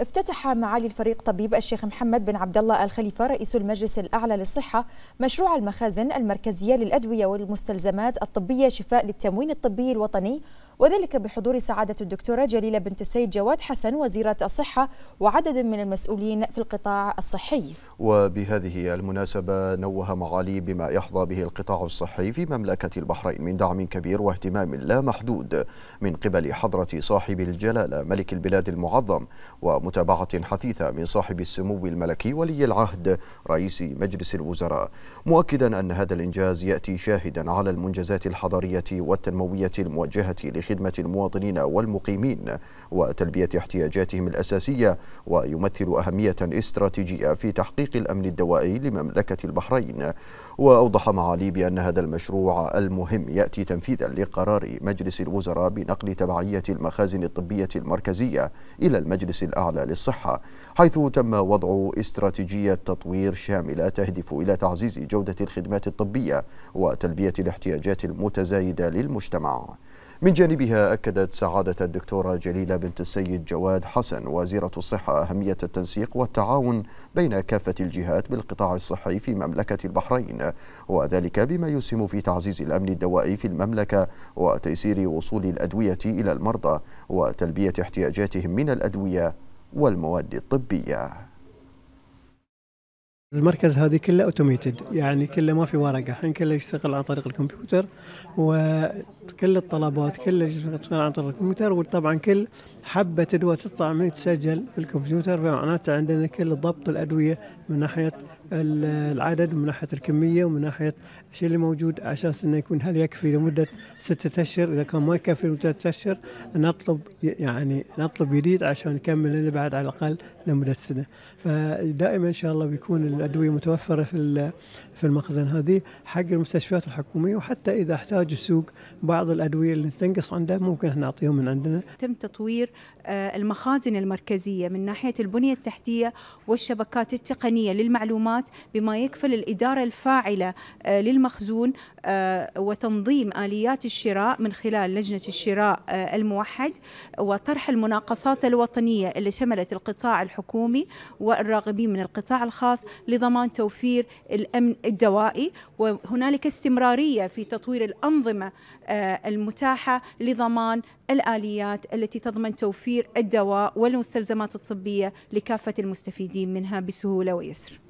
افتتح معالي الفريق طبيب الشيخ محمد بن عبد الله الخليفه رئيس المجلس الاعلى للصحه مشروع المخازن المركزيه للادويه والمستلزمات الطبيه شفاء للتموين الطبي الوطني وذلك بحضور سعادة الدكتورة جليلة بنت السيد جواد حسن وزيرة الصحة وعدد من المسؤولين في القطاع الصحي وبهذه المناسبة نوه معالي بما يحظى به القطاع الصحي في مملكة البحرين من دعم كبير واهتمام لا محدود من قبل حضرة صاحب الجلالة ملك البلاد المعظم ومتابعة حثيثة من صاحب السمو الملكي ولي العهد رئيس مجلس الوزراء مؤكدا أن هذا الإنجاز يأتي شاهدا على المنجزات الحضارية والتنموية الموجهة خدمة المواطنين والمقيمين وتلبية احتياجاتهم الأساسية ويمثل أهمية استراتيجية في تحقيق الأمن الدوائي لمملكة البحرين وأوضح معالي بأن هذا المشروع المهم يأتي تنفيذا لقرار مجلس الوزراء بنقل تبعية المخازن الطبية المركزية إلى المجلس الأعلى للصحة حيث تم وضع استراتيجية تطوير شاملة تهدف إلى تعزيز جودة الخدمات الطبية وتلبية الاحتياجات المتزايدة للمجتمع من جانبها أكدت سعادة الدكتورة جليلة بنت السيد جواد حسن وزيرة الصحة أهمية التنسيق والتعاون بين كافة الجهات بالقطاع الصحي في مملكة البحرين وذلك بما يسهم في تعزيز الأمن الدوائي في المملكة وتيسير وصول الأدوية إلى المرضى وتلبية احتياجاتهم من الأدوية والمواد الطبية المركز هذه كله اوتوميتد يعني كله ما في ورقه الحين كله يشتغل عن طريق الكمبيوتر وكل الطلبات كله يشتغل عن طريق الكمبيوتر وطبعا كل حبه دواء تطلع من تسجل في الكمبيوتر فمعناته عندنا كل ضبط الادويه من ناحيه العدد ومن ناحيه الكميه ومن ناحيه الشيء اللي موجود على اساس انه يكون هل يكفي لمده ستة اشهر اذا كان ما يكفي لمده ستة اشهر نطلب يعني نطلب جديد عشان نكمل اللي بعد على الاقل لمده سنه فدائما ان شاء الله بيكون الادويه متوفره في في المخزن هذه حق المستشفيات الحكوميه وحتى اذا احتاج السوق بعض الادويه اللي تنقص عنده ممكن احنا نعطيهم من عندنا. تم تطوير آه، المخازن المركزيه من ناحيه البنيه التحتيه والشبكات التقنيه للمعلومات بما يكفل الاداره الفاعله آه، للمخزون آه، وتنظيم اليات الشراء من خلال لجنه الشراء الموحد وطرح المناقصات الوطنيه اللي شملت القطاع الحكومي والراغبين من القطاع الخاص لضمان توفير الامن الدوائي وهنالك استمراريه في تطوير الانظمه آه، المتاحه لضمان الاليات التي تضمن توفير الدواء والمستلزمات الطبيه لكافه المستفيدين منها بسهوله ويسر